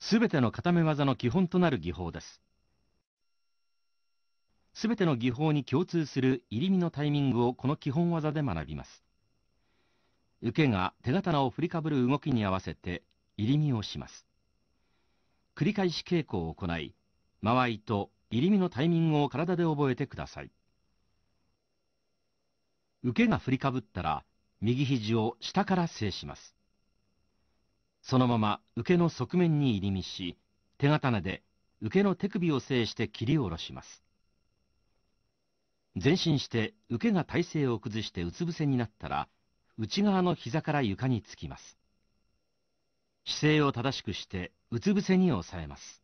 すべての固め技の基本となる技法です。すべての技法に共通する入り身のタイミングをこの基本技で学びます。受けが手刀を振りかぶる動きに合わせて入り身をします。繰り返し稽古を行い、間合いと入り身のタイミングを体で覚えてください。受けが振りかぶったら、右肘を下から制します。そのまま受けの側面に入り身し、手刀で受けの手首を制して切り下ろします。前進して受けが体勢を崩してうつ伏せになったら、内側の膝から床につきます。姿勢を正しくしてうつ伏せに抑えます。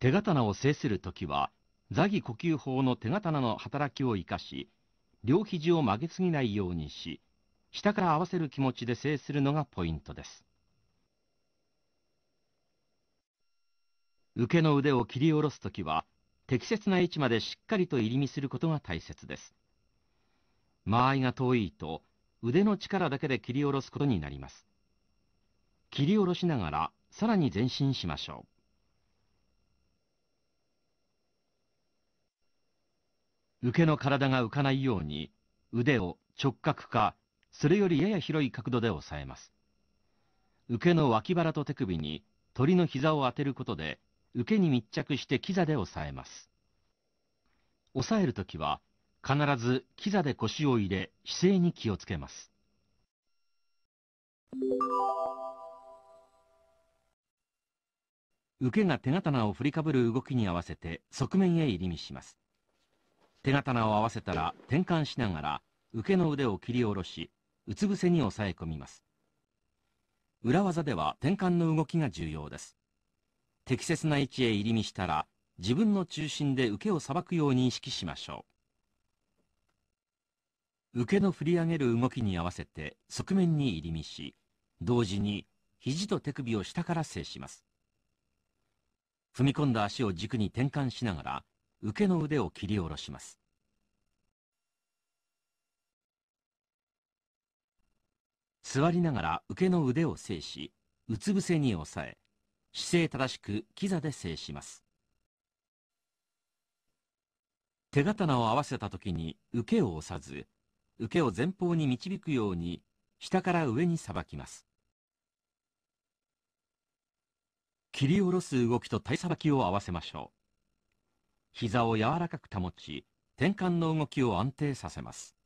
手刀を制するときは、座儀呼吸法の手刀の働きを生かし、両肘を曲げすぎないようにし、下から合わせる気持ちで制するのがポイントです。受けの腕を切り下ろすときは、適切な位置までしっかりと入り見することが大切です。間合いが遠いと腕の力だけで切り下ろすことになります。切り下ろしながらさらに前進しましょう。受けの体が浮かないように腕を直角かそれよりやや広い角度で押さえます。受けの脇腹と手首に鳥の膝を当てることで受けに密着してキザで押さえます。押さえるときは、必ずキザで腰を入れ、姿勢に気をつけます。受けが手刀を振りかぶる動きに合わせて側面へ入り身します。手刀を合わせたら転換しながら受けの腕を切り下ろし、うつ伏せに抑え込みます。裏技では転換の動きが重要です。適切な位置へ入り見したら、自分の中心で受けをさばくように意識しましょう。受けの振り上げる動きに合わせて側面に入り見し、同時に肘と手首を下から制します。踏み込んだ足を軸に転換しながら、受けの腕を切り下ろします。座りながら受けの腕を制し、うつ伏せに抑え、姿勢正しくキザで制します。手刀を合わせたときに受けを押さず、受けを前方に導くように下から上にさばきます。切り下ろす動きと体さばきを合わせましょう。膝を柔らかく保ち、転換の動きを安定させます。